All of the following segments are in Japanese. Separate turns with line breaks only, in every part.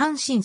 阪神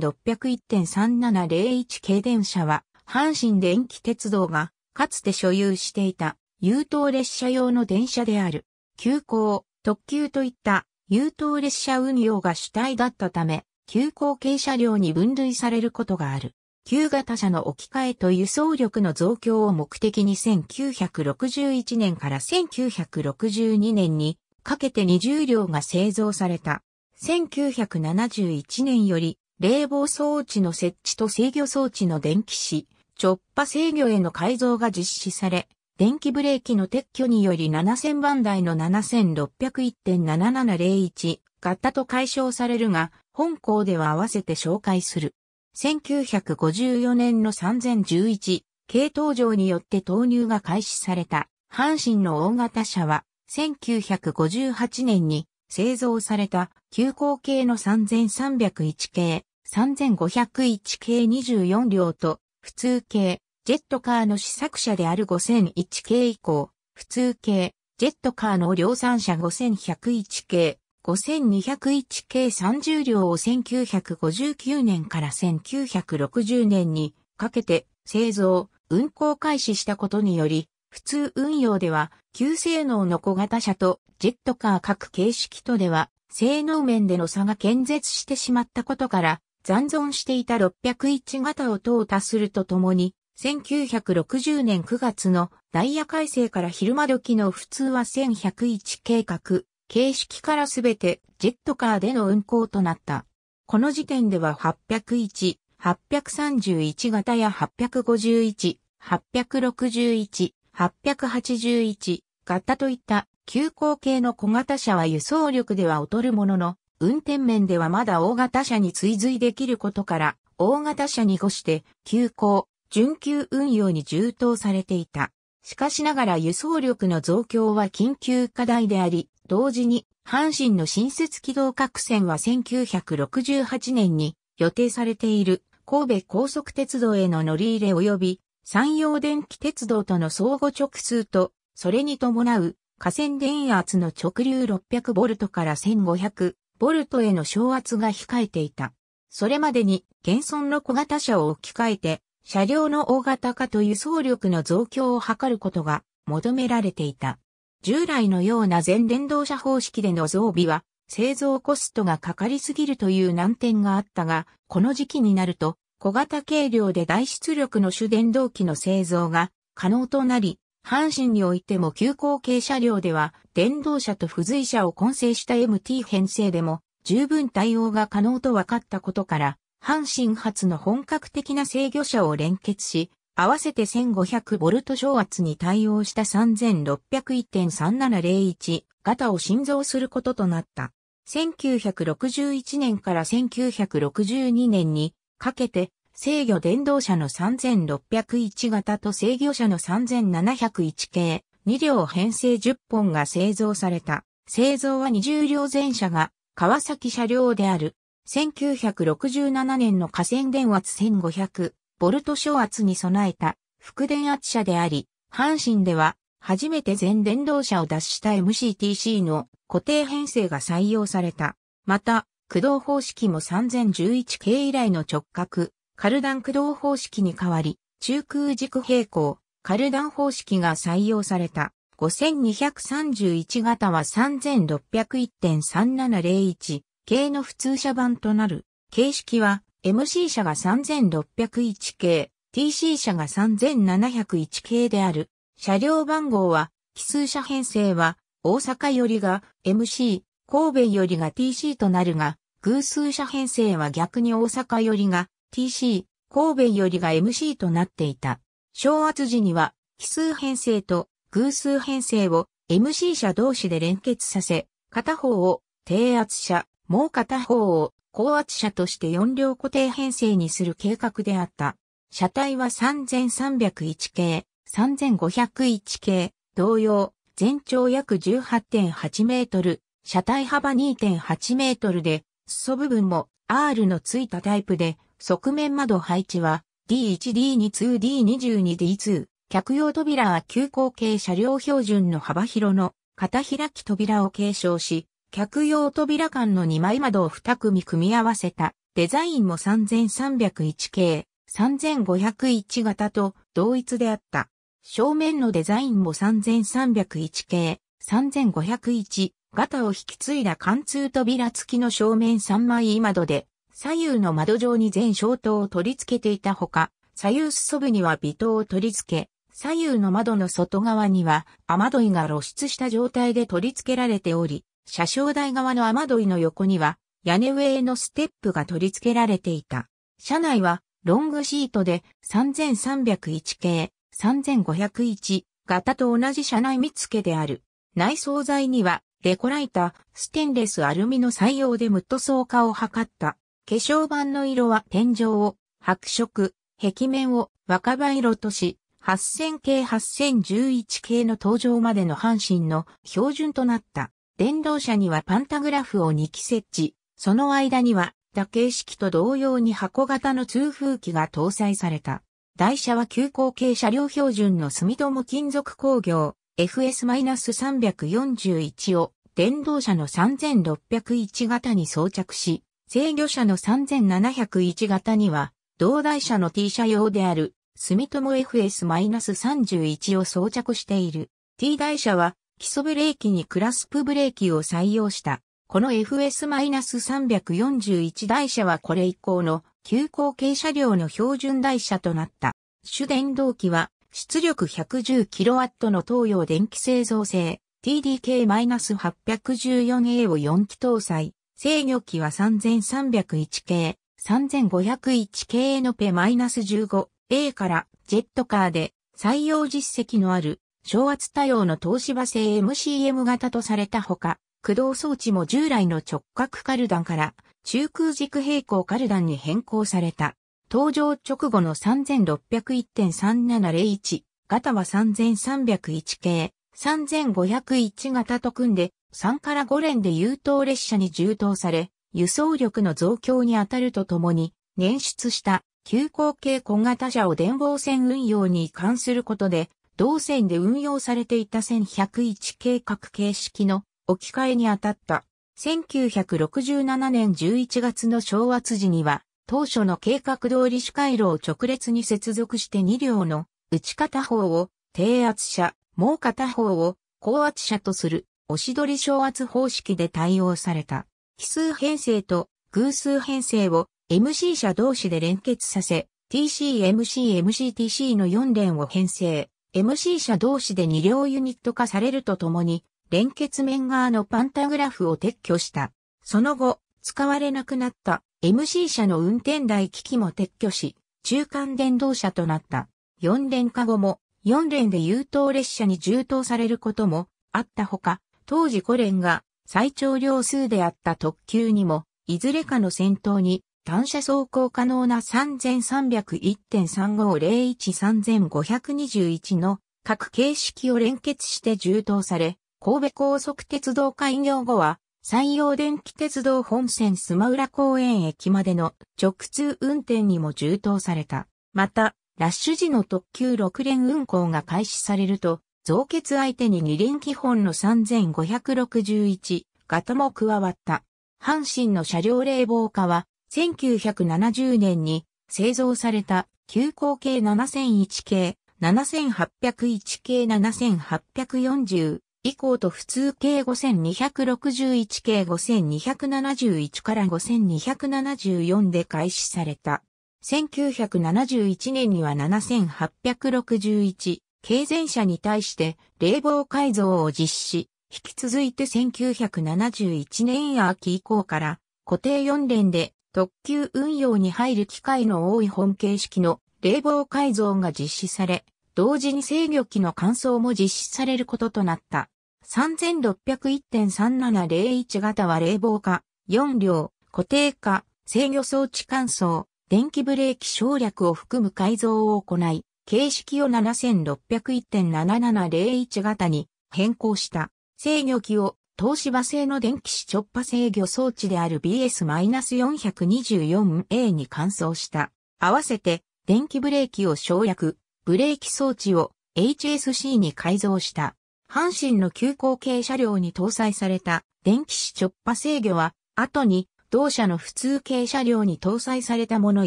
3601.3701系電車は、阪神電気鉄道が、かつて所有していた、優等列車用の電車である、急行、特急といった優等列車運用が主体だったため、急行系車両に分類されることがある。旧型車の置き換えと輸送力の増強を目的に1961年から1962年にかけて20両が製造された1971年より冷房装置の設置と制御装置の電気し、直波制御への改造が実施され、電気ブレーキの撤去により7000番台の7601.7701型と解消されるが、本校では合わせて紹介する。1954年の3011系統上によって投入が開始された阪神の大型車は1958年に製造された急行系の3301系、3501系24両と、普通系、ジェットカーの試作車である5001系以降、普通系、ジェットカーの量産車5101系、5201系30両を1959年から1960年にかけて製造、運行開始したことにより、普通運用では、旧性能の小型車とジェットカー各形式とでは、性能面での差が建絶してしまったことから、残存していた601型を淘汰するとともに、1960年9月のダイヤ改正から昼間時の普通は1101計画、形式からすべてジェットカーでの運行となった。この時点では801、831型や851、861、881、型といった急行系の小型車は輸送力では劣るものの、運転面ではまだ大型車に追随できることから、大型車に越して急行、準急運用に充当されていた。しかしながら輸送力の増強は緊急課題であり、同時に阪神の新設軌道各線は1968年に予定されている神戸高速鉄道への乗り入れ及び山陽電気鉄道との相互直通と、それに伴う河川電圧の直流 600V から 1500V への昇圧が控えていた。それまでに現存の小型車を置き換えて、車両の大型化と輸送力の増強を図ることが求められていた。従来のような全電動車方式での増備は製造コストがかかりすぎるという難点があったが、この時期になると小型軽量で大出力の主電動機の製造が可能となり、阪神においても急行系車両では、電動車と付随車を混成した MT 編成でも、十分対応が可能と分かったことから、阪神発の本格的な制御車を連結し、合わせて 1500V 昇圧に対応した3601.3701型を新造することとなった。1961年から1962年にかけて、制御電動車の3601型と制御車の3701系、2両編成10本が製造された。製造は20両全車が川崎車両である。1967年の河川電圧1500、ボルト小圧に備えた副電圧車であり、阪神では初めて全電動車を脱した MCTC の固定編成が採用された。また、駆動方式も3 0 1 1系以来の直角、カルダン駆動方式に変わり、中空軸平行、カルダン方式が採用された。5231型は3601.3701系の普通車版となる。形式は MC 車が3601系、TC 車が3701系である。車両番号は奇数車編成は大阪よりが MC、神戸よりが TC となるが、偶数者編成は逆に大阪よりが TC、神戸よりが MC となっていた。正圧時には、奇数編成と偶数編成を MC 者同士で連結させ、片方を低圧者、もう片方を高圧者として4両固定編成にする計画であった。車体は3301系、3501系、同様、全長約18.8メートル、車体幅2.8メートルで、裾部分も R のついたタイプで、側面窓配置は D1D22D22D2、客用扉は急行系車両標準の幅広の片開き扉を継承し、客用扉間の2枚窓を2組組み合わせたデザインも3301系、3501型と同一であった。正面のデザインも3301系、3501、ガタを引き継いだ貫通扉付きの正面三枚窓で、左右の窓上に全消灯を取り付けていたほか、左右裾部には微灯を取り付け、左右の窓の外側には雨どいが露出した状態で取り付けられており、車掌台側の雨どいの横には屋根上へのステップが取り付けられていた。車内はロングシートで3301系、3501型と同じ車内見付けである。内装材にはデコライタ、ステンレスアルミの採用でムット層化を図った。化粧板の色は天井を白色、壁面を若葉色とし、8000系8011系の登場までの阪神の標準となった。電動車にはパンタグラフを2機設置、その間には打形式と同様に箱型の通風機が搭載された。台車は急行系車両標準の住友金属工業、FS-341 を電動車の3601型に装着し、制御車の3701型には、同台車の T 車用である、住友 FS-31 を装着している。T 台車は、基礎ブレーキにクラスプブレーキを採用した。この FS-341 台車はこれ以降の急行継車両の標準台車となった。主電動機は出力 110kW の東洋電気製造製 TDK-814A を4機搭載、制御機は3301系、3501系のペ -15A からジェットカーで採用実績のある昇圧多様の東芝製 MCM 型とされたほか、駆動装置も従来の直角カルダンから中空軸平行カルダンに変更された。登場直後の3601.3701型は3301系、3501型と組んで3から5連で優等列車に充当され、輸送力の増強に当たるとともに、捻出した急行系小型車を電防線運用に移管することで、同線で運用されていた1101計画形式の置き換えに当たった。1967年11月の昭和時には、当初の計画通り主回路を直列に接続して2両の打ち片方を低圧車、もう片方を高圧車とする押し取り小圧方式で対応された。奇数編成と偶数編成を MC 車同士で連結させ、TC、MC、MCTC の4連を編成。MC 車同士で2両ユニット化されるとともに、連結面側のパンタグラフを撤去した。その後、使われなくなった MC 車の運転台機器も撤去し、中間電動車となった。4連化後も、4連で優等列車に充当されることもあったほか、当時5連が最長量数であった特急にも、いずれかの先頭に単車走行可能な3301.35013521の各形式を連結して充当され、神戸高速鉄道開業後は山陽電気鉄道本線スマウラ公園駅までの直通運転にも充当された。また、ラッシュ時の特急6連運行が開始されると、増結相手に2連基本の3561型も加わった。阪神の車両冷房化は、1970年に製造された急行系7001系、7801系7840以降と普通計5261計5271から5274で開始された。1971年には7861経前車に対して冷房改造を実施。引き続いて1971年秋以降から固定4連で特急運用に入る機会の多い本形式の冷房改造が実施され、同時に制御機の換装も実施されることとなった。3601.3701型は冷房化、4両、固定化、制御装置換装、電気ブレーキ省略を含む改造を行い、形式を7601.7701型に変更した。制御機を東芝製の電気子直波制御装置である BS-424A に換装した。合わせて電気ブレーキを省略、ブレーキ装置を HSC に改造した。阪神の急行系車両に搭載された電気子直波制御は、後に同社の普通系車両に搭載されたもの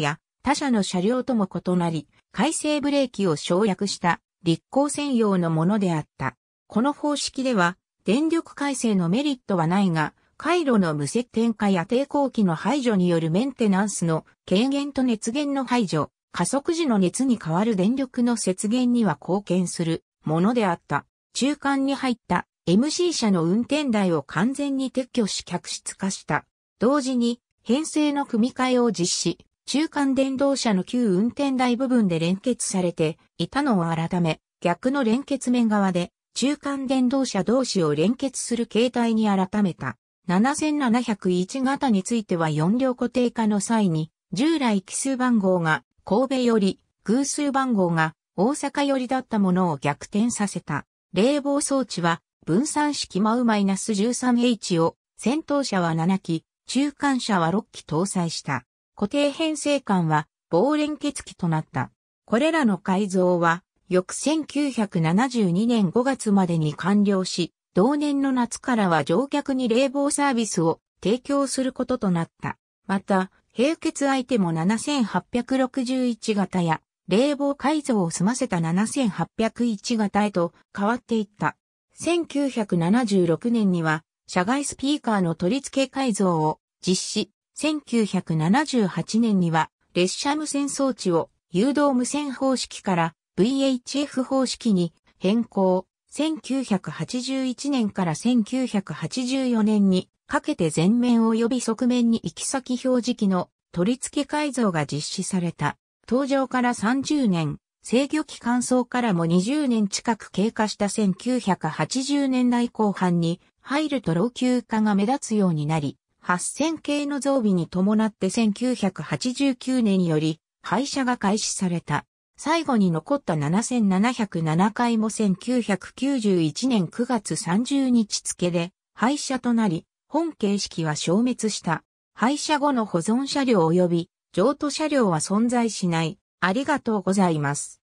や、他社の車両とも異なり、回生ブレーキを省略した立候専用のものであった。この方式では、電力回生のメリットはないが、回路の無接点化や抵抗器の排除によるメンテナンスの軽減と熱源の排除、加速時の熱に変わる電力の節減には貢献するものであった。中間に入った MC 車の運転台を完全に撤去し客室化した。同時に編成の組み替えを実施。中間電動車の旧運転台部分で連結されていたのを改め、逆の連結面側で中間電動車同士を連結する形態に改めた。7701型については4両固定化の際に、従来奇数番号が神戸より偶数番号が大阪よりだったものを逆転させた。冷房装置は分散式マウマイナス -13H を先頭車は7機、中間車は6機搭載した。固定編成管は防連結機となった。これらの改造は翌1972年5月までに完了し、同年の夏からは乗客に冷房サービスを提供することとなった。また、平結相手も7861型や、冷房改造を済ませた7801型へと変わっていった。1976年には、社外スピーカーの取り付け改造を実施。1978年には、列車無線装置を誘導無線方式から VHF 方式に変更。1981年から1984年にかけて前面及び側面に行き先表示器の取り付け改造が実施された。登場から30年、制御期間燥からも20年近く経過した1980年代後半に入ると老朽化が目立つようになり、8000系の増備に伴って1989年より廃車が開始された。最後に残った7707回も1991年9月30日付で廃車となり、本形式は消滅した。廃車後の保存車両及び譲渡車両は存在しない。ありがとうございます。